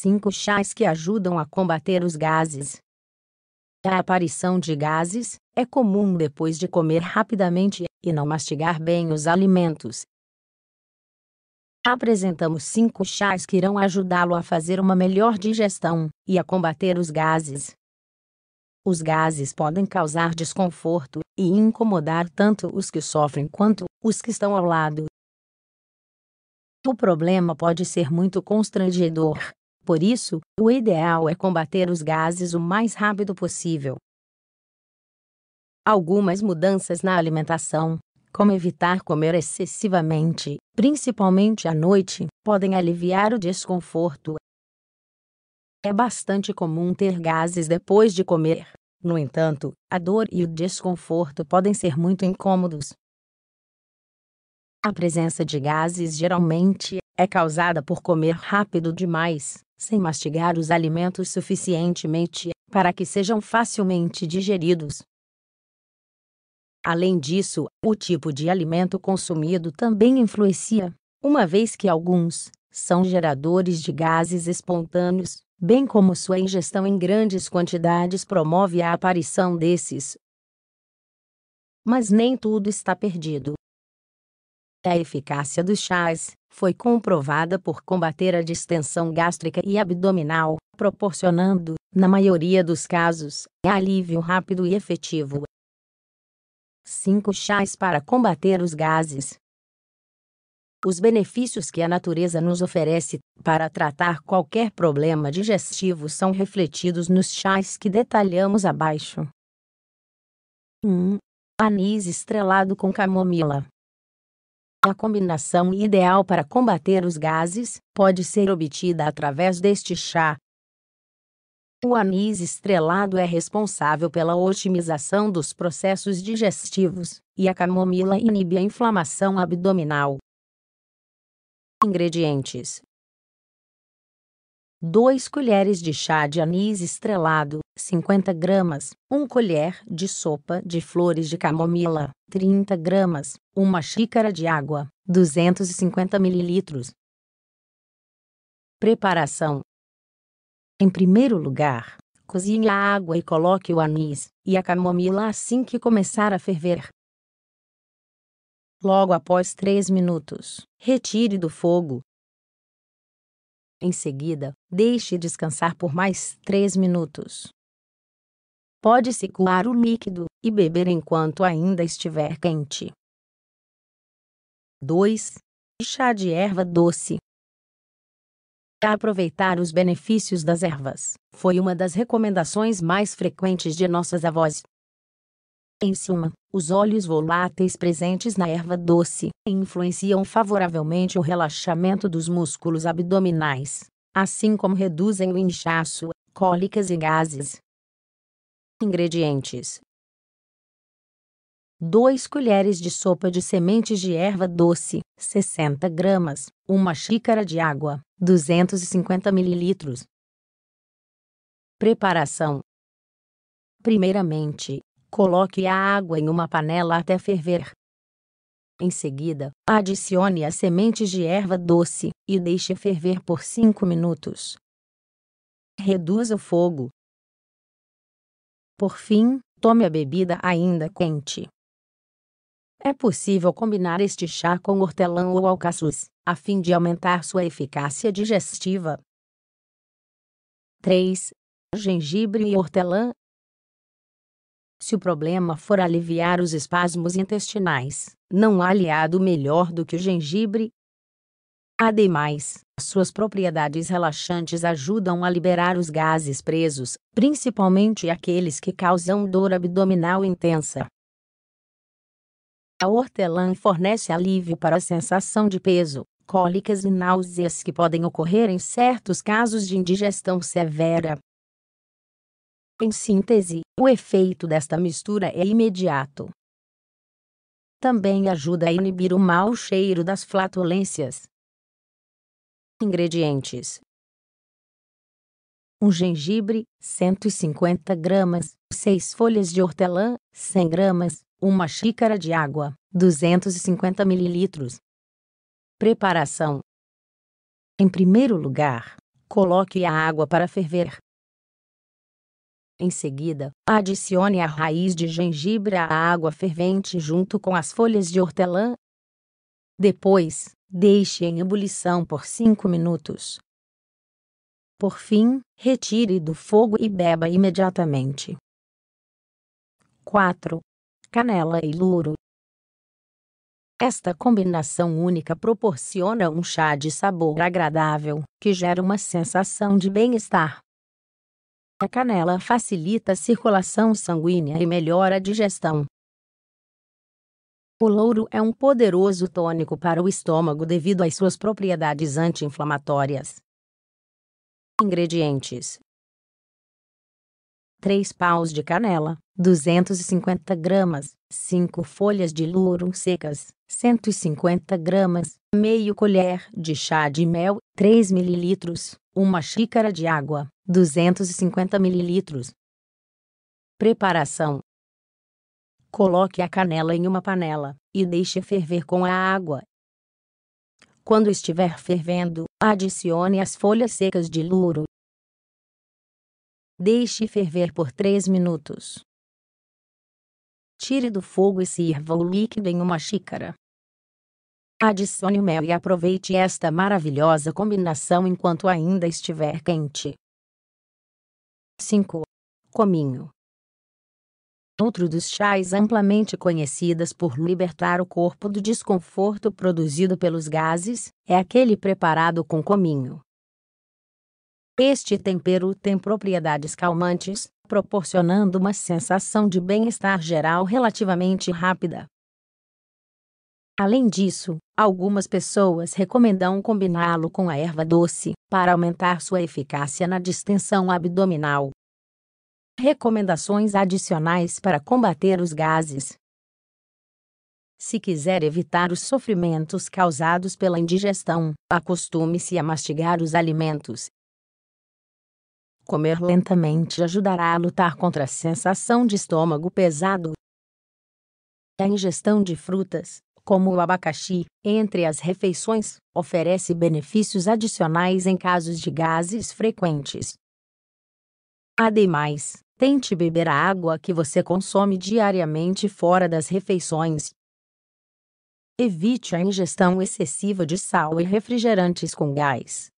5 chás que ajudam a combater os gases. A aparição de gases é comum depois de comer rapidamente e não mastigar bem os alimentos. Apresentamos 5 chás que irão ajudá-lo a fazer uma melhor digestão e a combater os gases. Os gases podem causar desconforto e incomodar tanto os que sofrem quanto os que estão ao lado. O problema pode ser muito constrangedor por isso, o ideal é combater os gases o mais rápido possível. Algumas mudanças na alimentação, como evitar comer excessivamente, principalmente à noite, podem aliviar o desconforto. É bastante comum ter gases depois de comer. No entanto, a dor e o desconforto podem ser muito incômodos. A presença de gases geralmente é causada por comer rápido demais sem mastigar os alimentos suficientemente para que sejam facilmente digeridos. Além disso, o tipo de alimento consumido também influencia, uma vez que alguns são geradores de gases espontâneos, bem como sua ingestão em grandes quantidades promove a aparição desses. Mas nem tudo está perdido. A eficácia dos chás foi comprovada por combater a distensão gástrica e abdominal, proporcionando, na maioria dos casos, alívio rápido e efetivo. 5 chás para combater os gases. Os benefícios que a natureza nos oferece para tratar qualquer problema digestivo são refletidos nos chás que detalhamos abaixo. 1. Um, anis estrelado com camomila. A combinação ideal para combater os gases pode ser obtida através deste chá. O anis estrelado é responsável pela otimização dos processos digestivos, e a camomila inibe a inflamação abdominal. Ingredientes: 2 colheres de chá de anis estrelado, 50 gramas, 1 colher de sopa de flores de camomila, 30 gramas, 1 xícara de água, 250 mililitros. Preparação: Em primeiro lugar, cozinhe a água e coloque o anis e a camomila assim que começar a ferver. Logo após 3 minutos, retire do fogo em seguida, deixe descansar por mais 3 minutos. Pode-se coar o líquido e beber enquanto ainda estiver quente. 2. Chá de erva doce. Aproveitar os benefícios das ervas foi uma das recomendações mais frequentes de nossas avós, em suma, os óleos voláteis presentes na erva doce influenciam favoravelmente o relaxamento dos músculos abdominais, assim como reduzem o inchaço, cólicas e gases. Ingredientes: 2 colheres de sopa de sementes de erva doce, 60 gramas, 1 xícara de água, 250 ml. Preparação: Primeiramente, Coloque a água em uma panela até ferver. Em seguida, adicione as sementes de erva doce e deixe ferver por 5 minutos. Reduza o fogo. Por fim, tome a bebida ainda quente. É possível combinar este chá com hortelã ou alcaçuz, a fim de aumentar sua eficácia digestiva. 3. Gengibre e hortelã se o problema for aliviar os espasmos intestinais, não há aliado melhor do que o gengibre. Ademais, suas propriedades relaxantes ajudam a liberar os gases presos, principalmente aqueles que causam dor abdominal intensa. A hortelã fornece alívio para a sensação de peso, cólicas e náuseas que podem ocorrer em certos casos de indigestão severa. Em síntese, o efeito desta mistura é imediato. Também ajuda a inibir o mau cheiro das flatulências. Ingredientes: um gengibre, 150 gramas, 6 folhas de hortelã, 100 gramas, uma xícara de água, 250 mililitros. Preparação: Em primeiro lugar, coloque a água para ferver. Em seguida, adicione a raiz de gengibre à água fervente junto com as folhas de hortelã. Depois, deixe em ebulição por 5 minutos. Por fim, retire do fogo e beba imediatamente. 4. Canela e louro. Esta combinação única proporciona um chá de sabor agradável, que gera uma sensação de bem-estar. A canela facilita a circulação sanguínea e melhora a digestão. O louro é um poderoso tônico para o estômago devido às suas propriedades anti-inflamatórias. Ingredientes: 3 paus de canela, 250 gramas, 5 folhas de louro secas, 150 gramas, meio colher de chá de mel, 3 mililitros, uma xícara de água, 250 ml. Preparação: Coloque a canela em uma panela e deixe ferver com a água. Quando estiver fervendo, adicione as folhas secas de louro. Deixe ferver por 3 minutos. Tire do fogo e sirva o líquido em uma xícara. Adicione o mel e aproveite esta maravilhosa combinação enquanto ainda estiver quente. 5. Cominho Outro dos chás amplamente conhecidas por libertar o corpo do desconforto produzido pelos gases é aquele preparado com cominho. Este tempero tem propriedades calmantes, proporcionando uma sensação de bem-estar geral relativamente rápida. Além disso, algumas pessoas recomendam combiná-lo com a erva doce para aumentar sua eficácia na distensão abdominal. Recomendações adicionais para combater os gases. Se quiser evitar os sofrimentos causados pela indigestão, acostume-se a mastigar os alimentos. Comer lentamente ajudará a lutar contra a sensação de estômago pesado. A ingestão de frutas, como o abacaxi, entre as refeições, oferece benefícios adicionais em casos de gases frequentes. Ademais, tente beber a água que você consome diariamente fora das refeições. Evite a ingestão excessiva de sal e refrigerantes com gás.